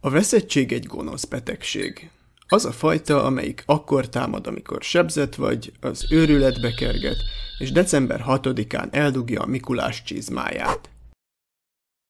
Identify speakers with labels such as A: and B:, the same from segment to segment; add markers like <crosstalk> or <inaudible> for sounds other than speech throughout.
A: A veszettség egy gonosz betegség. Az a fajta, amelyik akkor támad, amikor sebzett vagy, az őrületbe kerget, és december 6-án eldugja a Mikulás csizmáját.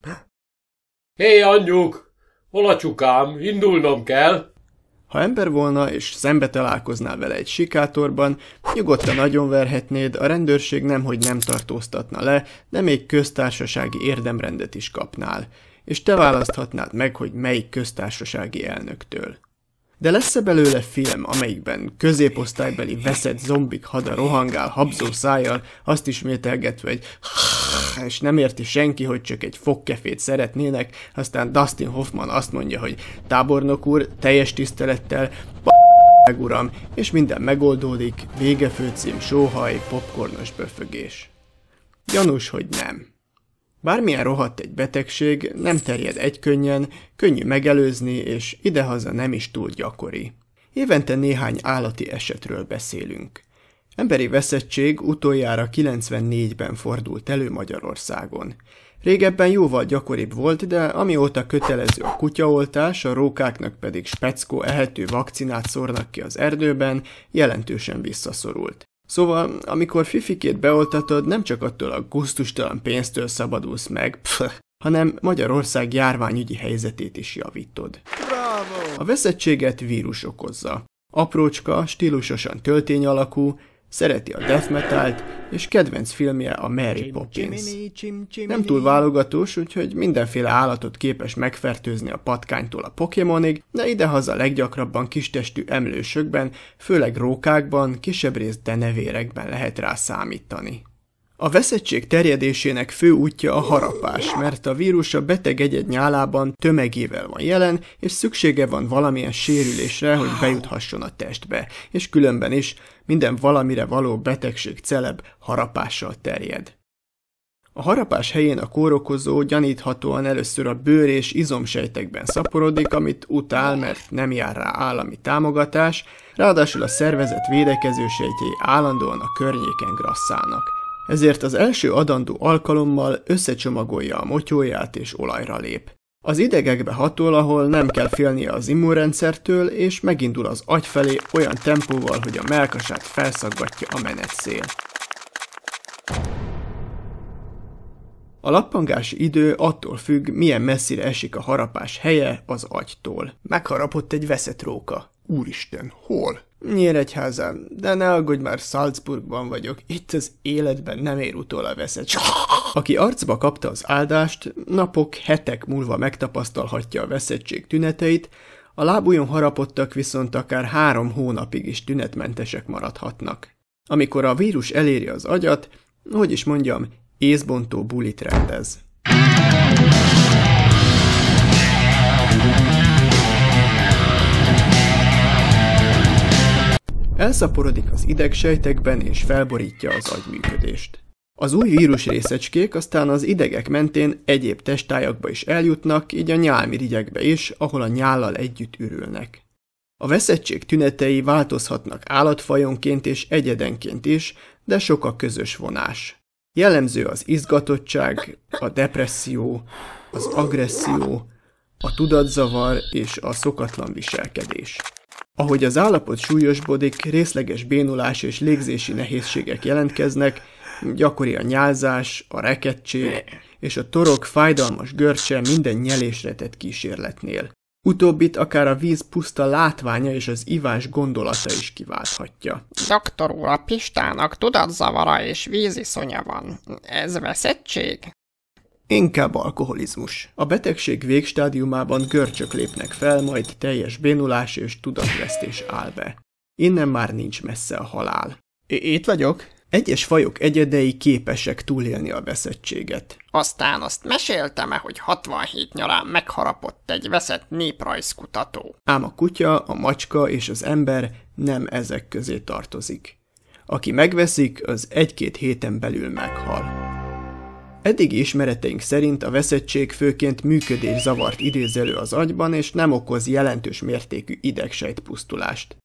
A: Hé, hey, anyjuk! Hol a csukám? Indulnom kell! Ha ember volna, és szembe találkoznál vele egy sikátorban, nyugodtan nagyon verhetnéd, a rendőrség nemhogy nem tartóztatna le, de még köztársasági érdemrendet is kapnál – és te választhatnád meg, hogy melyik köztársasági elnöktől. De lesz-e belőle film, amelyikben középosztálybeli veszett zombik hada rohangál habzó szájjal, azt ismételgetve, hogy <laughs> és nem érti senki, hogy csak egy fogkefét szeretnének, aztán Dustin Hoffman azt mondja, hogy tábornok úr, teljes tisztelettel, <laughs> meg uram, és minden megoldódik, vége főcím, sóhaj, popcornos böfögés. Gyanús, hogy nem. Bármilyen rohadt egy betegség, nem terjed egykönnyen, könnyű megelőzni, és idehaza nem is túl gyakori. Évente néhány állati esetről beszélünk. Emberi veszettség utoljára 94-ben fordult elő Magyarországon. Régebben jóval gyakoribb volt, de amióta kötelező a kutyaoltás, a rókáknak pedig speckó ehető vakcinát szórnak ki az erdőben, jelentősen visszaszorult. Szóval, amikor fifikét beoltatod, nem csak attól a guztustalan pénztől szabadulsz meg, pff, hanem Magyarország járványügyi helyzetét is javítod. Bravo! A veszettséget vírus okozza. Aprócska, stílusosan töltény alakú, Szereti a death metalt, és kedvenc filmje a Mary Poppins. Nem túl válogatós, úgyhogy mindenféle állatot képes megfertőzni a patkánytól a Pokémonig, de idehaza leggyakrabban kistestű emlősökben, főleg rókákban, kisebb részt denevérekben lehet rá számítani. A veszettség terjedésének fő útja a harapás, mert a vírus a beteg egyed nyálában tömegével van jelen, és szüksége van valamilyen sérülésre, hogy bejuthasson a testbe, és különben is minden valamire való betegség celeb harapással terjed. A harapás helyén a kórokozó gyaníthatóan először a bőr és izomsejtekben szaporodik, amit utál, mert nem jár rá állami támogatás, ráadásul a szervezet védekező sejtjei állandóan a környéken grasszálnak – ezért az első adandó alkalommal összecsomagolja a motyóját és olajra lép. Az idegekbe hatol, ahol nem kell félnie az immunrendszertől, és megindul az agy felé olyan tempóval, hogy a melkasát felszaggatja a menetszél. A lappangási idő attól függ, milyen messzire esik a harapás helye az agytól. Megharapott egy veszett róka. Úristen, hol? Nyíregyházán, de ne aggódj már, Salzburgban vagyok, itt az életben nem ér utol a veszett. Aki arcba kapta az áldást, napok, hetek múlva megtapasztalhatja a veszettség tüneteit, a lábújon harapottak viszont akár három hónapig is tünetmentesek maradhatnak. Amikor a vírus eléri az agyat, hogy is mondjam, észbontó bulit rendez. Elszaporodik az idegsejtekben és felborítja az agyműködést. Az új vírus részecskék aztán az idegek mentén egyéb testájakba is eljutnak, így a nyálmirigyekbe is, ahol a nyállal együtt ürülnek. A veszettség tünetei változhatnak állatfajonként és egyedenként is, de sok a közös vonás. Jellemző az izgatottság, a depresszió, az agresszió, a tudatzavar és a szokatlan viselkedés. Ahogy az állapot súlyosbodik, részleges bénulás és légzési nehézségek jelentkeznek, gyakori a nyálzás, a rekedtség és a torok fájdalmas görcse minden nyelésre tett kísérletnél. Utóbbit akár a víz puszta látványa és az ivás gondolata is kiválthatja. Doktor úr, a Pistának tudatzavara és víziszonya van. Ez veszettség? Inkább alkoholizmus. A betegség végstádiumában görcsök lépnek fel, majd teljes bénulás és tudatvesztés áll be. Innen már nincs messze a halál. É Itt vagyok? Egyes fajok egyedei képesek túlélni a veszettséget. Aztán azt meséltem-e, hogy 67 nyarán megharapott egy veszett néprajzkutató. Ám a kutya, a macska és az ember nem ezek közé tartozik. Aki megveszik, az egy-két héten belül meghal. Eddigi ismereteink szerint a veszettség főként zavart idéz elő az agyban, és nem okoz jelentős mértékű pusztulást.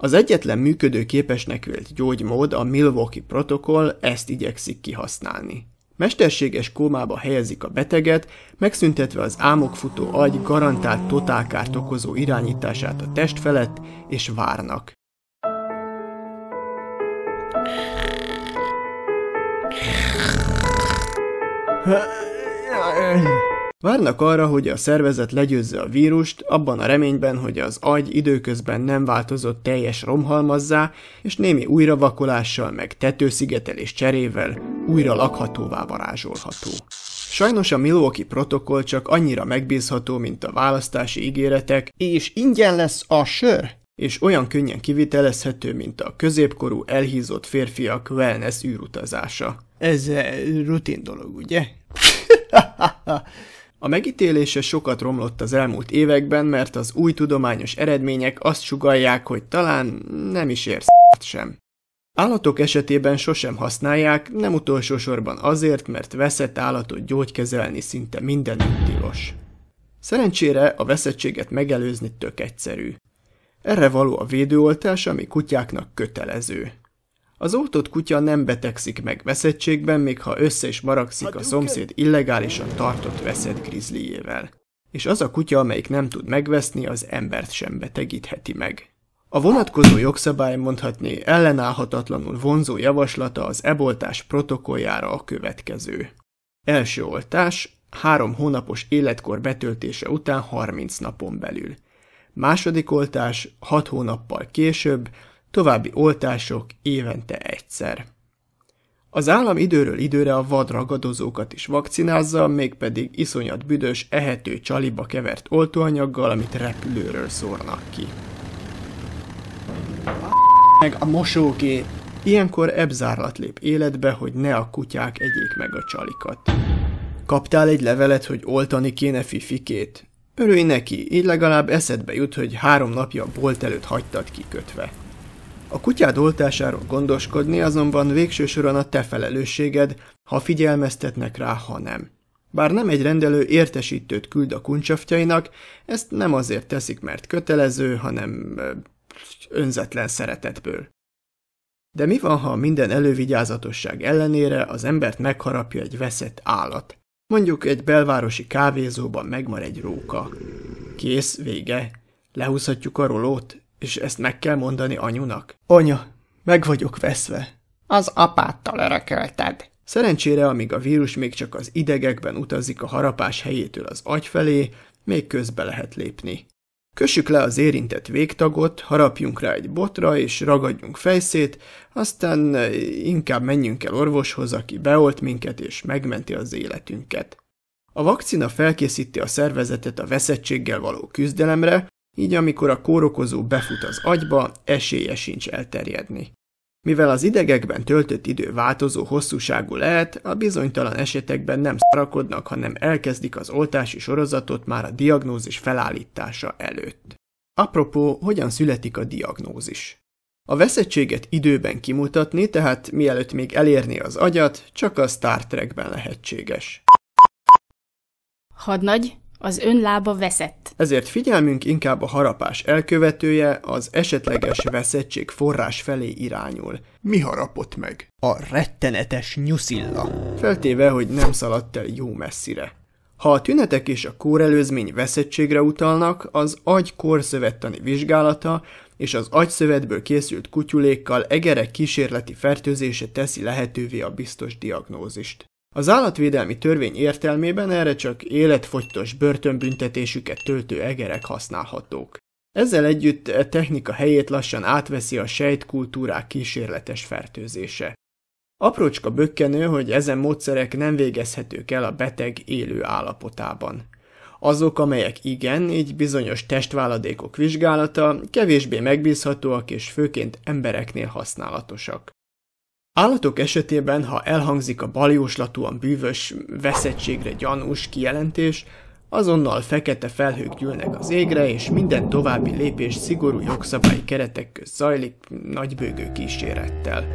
A: Az egyetlen működő képesnek vélt gyógymód, a Milwaukee protokoll ezt igyekszik kihasználni. Mesterséges kómába helyezik a beteget, megszüntetve az álmokfutó agy garantált totálkárt okozó irányítását a test felett, és várnak. Várnak arra, hogy a szervezet legyőzze a vírust, abban a reményben, hogy az agy időközben nem változott teljes romhalmazzá, és némi újravakolással meg tetőszigetelés cserével újra lakhatóvá varázsolható. Sajnos a Milwaukee protokoll csak annyira megbízható, mint a választási ígéretek, és ingyen lesz a sör, és olyan könnyen kivitelezhető, mint a középkorú elhízott férfiak wellness űrutazása. Ez eh, rutin dolog, ugye? <laughs> A megítélése sokat romlott az elmúlt években, mert az új tudományos eredmények azt sugalják, hogy talán nem is érsz <laughs> sem. Állatok esetében sosem használják, nem utolsó sorban azért, mert veszett állatot gyógykezelni szinte mindenütt tilos. Szerencsére a veszettséget megelőzni tök egyszerű. Erre való a védőoltás, ami kutyáknak kötelező. Az oltott kutya nem betegszik meg veszettségben, még ha össze is maragszik a szomszéd illegálisan tartott veszett grizzlyével. És az a kutya, amelyik nem tud megveszni, az embert sem betegítheti meg. A vonatkozó jogszabály mondhatni ellenállhatatlanul vonzó javaslata az eboltás protokolljára a következő. Első oltás, három hónapos életkor betöltése után 30 napon belül második oltás 6 hónappal később, további oltások évente egyszer. Az állam időről időre a vadragadozókat is vakcinázza, mégpedig iszonyat büdös, ehető csaliba kevert oltóanyaggal, amit repülőről szórnak ki. Meg a mosóké. Ilyenkor ebzárlat lép életbe, hogy ne a kutyák egyék meg a csalikat. Kaptál egy levelet, hogy oltani kéne fifikét? Örülj neki, így legalább eszedbe jut, hogy három napja a bolt előtt hagytad kikötve. A kutyád oltásáról gondoskodni azonban végső soron a te felelősséged, ha figyelmeztetnek rá, ha nem. Bár nem egy rendelő értesítőt küld a kuncsaftjainak, ezt nem azért teszik, mert kötelező, hanem önzetlen szeretetből. De mi van, ha minden elővigyázatosság ellenére az embert megharapja egy veszett állat? Mondjuk egy belvárosi kávézóban megmar egy róka. Kész, vége. Lehúzhatjuk a rolót, és ezt meg kell mondani anyunak. Anya, meg vagyok veszve. Az apáttal örökölted. Szerencsére, amíg a vírus még csak az idegekben utazik a harapás helyétől az agy felé, még közbe lehet lépni. Kössük le az érintett végtagot, harapjunk rá egy botra, és ragadjunk fejszét, aztán e, inkább menjünk el orvoshoz, aki beolt minket és megmenti az életünket. A vakcina felkészíti a szervezetet a veszettséggel való küzdelemre, így amikor a kórokozó befut az agyba, esélye sincs elterjedni. Mivel az idegekben töltött idő változó hosszúságú lehet, a bizonytalan esetekben nem szarakodnak, hanem elkezdik az oltási sorozatot már a diagnózis felállítása előtt. Apropó, hogyan születik a diagnózis? A veszettséget időben kimutatni, tehát mielőtt még elérni az agyat, csak a Star Trekben lehetséges. Hadnagy, az lába veszett. Ezért figyelmünk inkább a harapás elkövetője, az esetleges veszettség forrás felé irányul. Mi harapott meg? A rettenetes nyuszilla. Feltéve, hogy nem szaladt el jó messzire. Ha a tünetek és a kórelőzmény veszettségre utalnak, az agy korszövettani vizsgálata és az agyszövetből készült kutyulékkal egerek kísérleti fertőzése teszi lehetővé a biztos diagnózist. Az állatvédelmi törvény értelmében erre csak életfogytos börtönbüntetésüket töltő egerek használhatók. Ezzel együtt a e technika helyét lassan átveszi a sejtkultúrák kísérletes fertőzése. Aprócska bökkenő, hogy ezen módszerek nem végezhetők el a beteg élő állapotában. Azok, amelyek igen, így bizonyos testváladékok vizsgálata kevésbé megbízhatóak és főként embereknél használatosak. Állatok esetében, ha elhangzik a baljóslatúan bűvös, veszettségre gyanús kijelentés, azonnal fekete felhők gyűlnek az égre, és minden további lépés szigorú jogszabályi keretek közt zajlik nagybőgő kísérettel.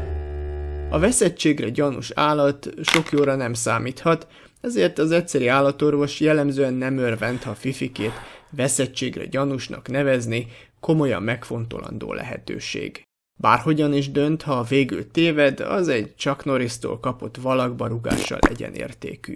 A: A veszettségre gyanús állat sok jóra nem számíthat, ezért az egyszeri állatorvos jellemzően nem örvend, ha fifikét veszettségre gyanúsnak nevezni, komolyan megfontolandó lehetőség. Bárhogyan is dönt, ha végül téved, az egy csak norris kapott valakba rugással egyenértékű.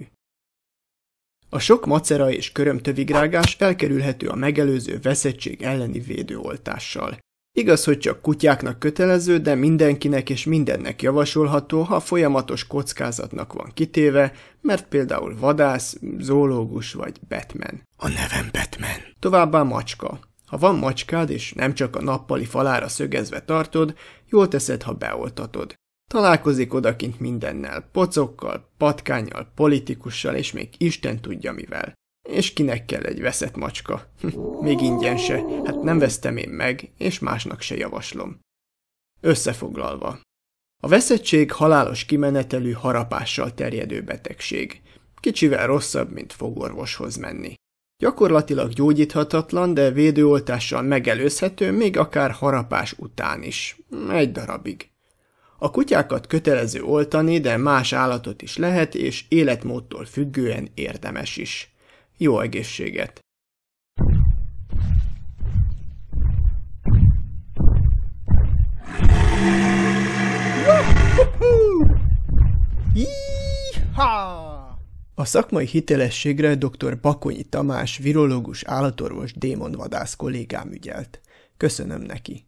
A: A sok macera és körömtövigrágás elkerülhető a megelőző veszettség elleni védőoltással. Igaz, hogy csak kutyáknak kötelező, de mindenkinek és mindennek javasolható, ha folyamatos kockázatnak van kitéve, mert például vadász, zoológus vagy Batman. A nevem Batman. Továbbá macska. Ha van macskád, és nem csak a nappali falára szögezve tartod, jól teszed, ha beoltatod. Találkozik odakint mindennel, pocokkal, patkányjal, politikussal, és még Isten tudja mivel. És kinek kell egy veszett macska? Hm, még ingyen se, hát nem vesztem én meg, és másnak se javaslom. Összefoglalva. A veszettség halálos kimenetelű harapással terjedő betegség. Kicsivel rosszabb, mint fogorvoshoz menni. Gyakorlatilag gyógyíthatatlan, de védőoltással megelőzhető, még akár harapás után is. Egy darabig. A kutyákat kötelező oltani, de más állatot is lehet, és életmódtól függően érdemes is. Jó egészséget! Yeehaw! A szakmai hitelességre dr. Bakonyi Tamás, virológus állatorvos démonvadász kollégám ügyelt. Köszönöm neki.